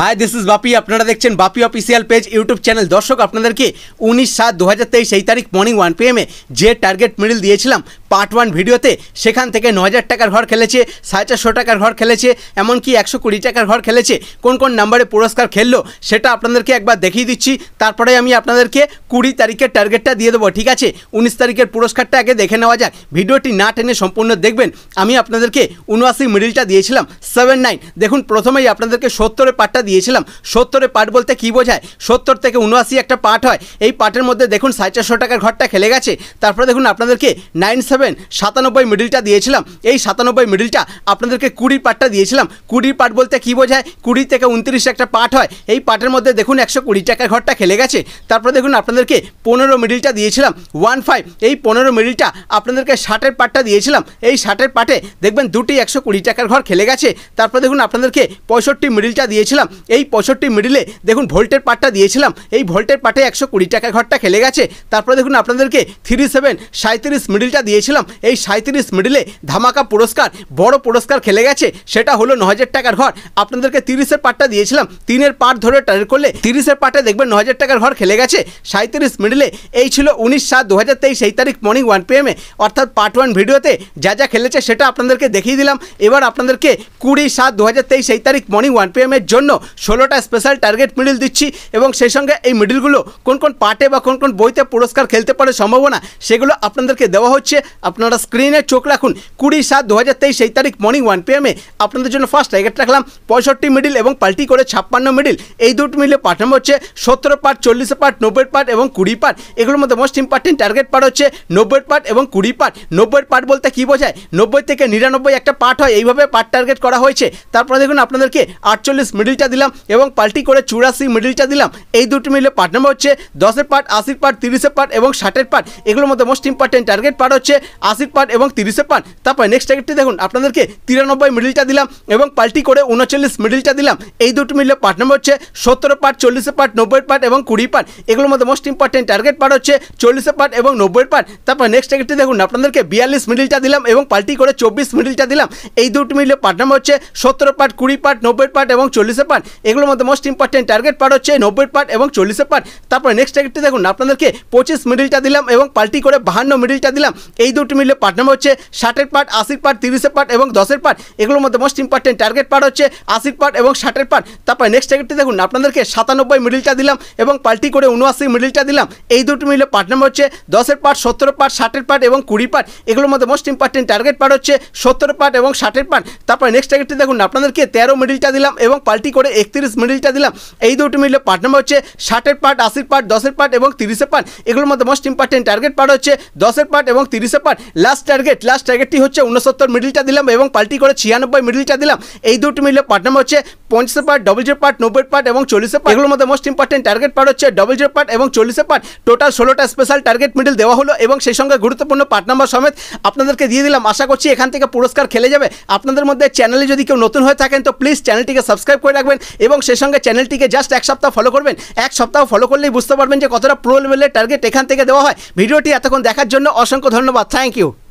hi this is Bapi আপনারা দেখছেন Bapi official page YouTube channel দর্শক আপনাদেরকে উনিশ সাত দু হাজার তেইশ সেই তারিখ মর্নিং ওয়ান এমে যে টার্গেট মিডিল দিয়েছিলাম পার্ট ওয়ান ভিডিওতে সেখান থেকে ন হাজার টাকার ঘর খেলেছে সাড়ে চারশো টাকার ঘর খেলেছে এমনকি একশো কুড়ি টাকার ঘর খেলেছে কোন কোন নাম্বারে পুরস্কার খেললো সেটা আপনাদেরকে একবার দেখিয়ে দিচ্ছি তারপরে আমি আপনাদেরকে কুড়ি তারিখের টার্গেটটা দিয়ে দেবো ঠিক আছে উনিশ তারিখের পুরস্কারটা আগে দেখে নেওয়া যাক ভিডিওটি না টেনে সম্পূর্ণ দেখবেন আমি আপনাদেরকে উনআশি মিডিলটা দিয়েছিলাম সেভেন নাইন দেখুন প্রথমেই আপনাদেরকে সত্তরের পার্টটা দিয়েছিলাম সত্তরে পাট বলতে কি বোঝায় সত্তর থেকে উনআশি একটা পার্ট হয় এই পার্টের মধ্যে দেখুন সাড়ে চারশো টাকার ঘরটা খেলে গেছে তারপরে দেখুন আপনাদেরকে নাইন সেভেন সাতানব্বই মিডিলটা দিয়েছিলাম এই সাতানব্বই মিডিলটা আপনাদেরকে কুড়ির পার্টটা দিয়েছিলাম কুড়ির পার্ট বলতে কি বোঝায় কুড়ি থেকে উনত্রিশ একটা পার্ট হয় এই পার্টের মধ্যে দেখুন একশো কুড়ি টাকার ঘরটা খেলে গেছে তারপরে দেখুন আপনাদেরকে পনেরো মিডিলটা দিয়েছিলাম ওয়ান ফাইভ এই পনেরো মিডিলটা আপনাদেরকে ষাটের পার্টটা দিয়েছিলাম এই ষাটের পার্টে দেখবেন দুটি একশো কুড়ি টাকার ঘর খেলে গেছে তারপর দেখুন আপনাদেরকে পঁয়ষট্টি মিডিলটা দিয়েছিলাম এই পঁয়ষট্টি মিডিলে দেখুন ভোল্টের পাটটা দিয়েছিলাম এই ভোল্টের পাটে একশো কুড়ি টাকা ঘরটা খেলে গেছে তারপরে দেখুন আপনাদেরকে থ্রি সেভেন সাঁত্রিশ মিডিলটা দিয়েছিলাম এই সাঁত্রিশ মিডিলে ধামাকা পুরস্কার বড় পুরস্কার খেলে গেছে সেটা হলো ন হাজার টাকার ঘর আপনাদেরকে তিরিশের পাটটা দিয়েছিলাম তিনের পাট ধরে টার করলে তিরিশের পাটে দেখবেন ন হাজার টাকার ঘর খেলে গেছে সাঁত্রিশ মিডিলে এই ছিল উনিশ সাত দু হাজার তেইশ এই তারিখ মর্নিং ওয়ান পিএমে অর্থাৎ পার্ট ওয়ান ভিডিওতে যা যা খেলেছে সেটা আপনাদেরকে দেখিয়ে দিলাম এবার আপনাদেরকে কুড়ি সাত দু হাজার তেইশ এই তারিখ মর্নিং ওয়ান পিএমের জন্য ষোলোটা স্পেশাল টার্গেট মিডিল দিচ্ছি এবং সেই সঙ্গে এই মিডিলগুলো কোন কোন পার্টে বা কোন কোন বইতে পুরস্কার খেলতে পারে সম্ভাবনা সেগুলো আপনাদেরকে দেওয়া হচ্ছে আপনারা স্ক্রিনে চোখ রাখুন কুড়ি সাত দু হাজার তেইশ সেই তারিখ মর্নিং ওয়ান পিএমে আপনাদের জন্য ফার্স্ট টার্গেট রাখলাম পঁয়ষট্টি মিডিল এবং পাল্টি করে ছাপ্পান্ন মিডিল এই দুটো মিলে পার্ট হচ্ছে সতেরো পার্ট চল্লিশ পার্ট নব্বই পার্ট এবং কুড়ি পার্ট এগুলোর মধ্যে মোস্ট ইম্পর্টেন্ট টার্গেট পার্ট হচ্ছে নব্বই পার্ট এবং কুড়ি পার্ট নব্বই পার্ট বলতে কী বোঝায় নব্বই থেকে নিরানব্বই একটা পার্ট হয় এইভাবে পার্ট টার্গেট করা হয়েছে তারপরে দেখুন আপনাদেরকে আটচল্লিশ মিডিলটা দিলাম এবং পাল্টি করে চুরাশি মিডিলটা দিলাম এই দুটি মিলে পার্ট নাম্বার হচ্ছে দশের পার্ট আশির পার্ট তিরিশের পার্ট এবং ষাটের পার্ট এগুলোর মধ্যে মোস্ট ইম্পর্টেন্ট টার্গেট পার্ট হচ্ছে আশির পার্ট এবং তিরিশের পার্ট তারপর নেক্সট টার্গেটটি দেখুন আপনাদেরকে তিরানব্বই মিডিলটা দিলাম এবং পাল্টি করে উনচল্লিশ মিডিলটা দিলাম এই দুটি মিলে পার্ট নাম্বার হচ্ছে সত্তর পার্ট চল্লিশের পার্ট নব্বই পার্ট এবং কুড়ি পার্ট এগুলোর মধ্যে মোস্ট ইম্পর্টেন্ট টার্গেট পার্ট হচ্ছে চল্লিশের পার্ট এবং নব্বই পার্ট তারপর নেক্সট টার্গেটটি দেখুন আপনাদেরকে বিয়াল্লিশ মিডিলটা দিলাম এবং পাল্টি করে চব্বিশ মিডিলটা দিলাম এই দুটি মিলে পার্ট নাম্বার হচ্ছে সত্তর পার্ট কুড়ি পার্ট নব্বই পার্ট এবং চল্লিশের পার্ট পার্ট এগুলোর মধ্যে মোস্ট ইম্পর্টেন্ট টার্গেট পার্ট হচ্ছে নব্বই পার্ট এবং চল্লিশের পার্ট তারপরে নেক্সট টার্গেটটি দেখুন আপনাদেরকে পঁচিশ মিডিলটা দিলাম এবং পাল্টি করে বাহান্ন মিডিলটা দিলাম এই দুটি মিলে পার্ট নাম্বার হচ্ছে ষাটের পার্ট আশির পার্ট তিরিশের পার্ট এবং দশের পার্ট এগুলোর মধ্যে মোস্ট ইম্পর্টেন্ট টার্গেট পার্ট হচ্ছে আশির পার্ট এবং ষাটের পার্ট তারপরে নেক্সট টার্গেটটি দেখুন আপনাদেরকে সাতানব্বই মিডিলটা দিলাম এবং পাল্টি করে উনআশি মিডিলটা দিলাম এই দুটি মিলে পার্ট নাম্বার হচ্ছে দশের পার্ট সত্তর পার্ট ষাটের পার্ট এবং কুড়ি পার্ট এগুলোর মধ্যে মোস্ট ইম্পর্টেন্ট টার্গেট পার্ট হচ্ছে সত্তর পার্ট এবং ষাটের পার্ট তারপরে নেক্সট টার্গেটটি দেখুন আপনাদেরকে তেরো মিডিলটা দিলাম এবং পাল্টি করে করে একত্রিশ মিডিলটা দিলাম এই দুটো মিডিলের পার্ট নাম্বার হচ্ছে ষাটের পার্ট আশির পার্ট দশের পার্ট এবং তিরিশের পার্ট এগুলোর মধ্যে মোস্ট ইম্পর্টেন্ট টার্গেট পার্ট হচ্ছে দশের পার্ট এবং তিরিশের পার্ট লাস্ট টার্গেট লাস্ট টার্গেটটি হচ্ছে উনসত্তর মিডিলটা দিলাম এবং পাল্টি করে ছিয়ানব্বই মিডিলটা দিলাম এই দুটো মিডিলের পার্ট নাম্বার হচ্ছে পঞ্চাশের পার্ট ডবল জিরো পার্ট নব্বই পার্ট এবং চল্লিশের পার্ট এগুলোর মধ্যে মোস্ট ইম্পর্টেন্ট টার্গেট পার্ট হচ্ছে ডবল জিরো পার্ট এবং চল্লিশের পার্ট টোটাল ষোলোটা স্পেশাল টার্গেট মিডিল দেওয়া হলো এবং সেই সঙ্গে গুরুত্বপূর্ণ পার্ট নাম্বার সমেত আপনাদেরকে দিয়ে দিলাম আশা করছি এখান থেকে পুরস্কার খেলে যাবে আপনাদের মধ্যে চ্যানেলে যদি কেউ নতুন হয়ে থাকেন তো প্লিজ চ্যানেলটিকে সাবস্ক্রাইব করে রাখবেন করবেন এবং সেই সঙ্গে চ্যানেলটিকে জাস্ট এক সপ্তাহ ফলো করবেন এক সপ্তাহ ফলো করলেই বুঝতে পারবেন যে কতটা প্রো লেভেলের টার্গেট এখান থেকে দেওয়া হয় ভিডিওটি এতক্ষণ দেখার জন্য অসংখ্য ধন্যবাদ থ্যাংক ইউ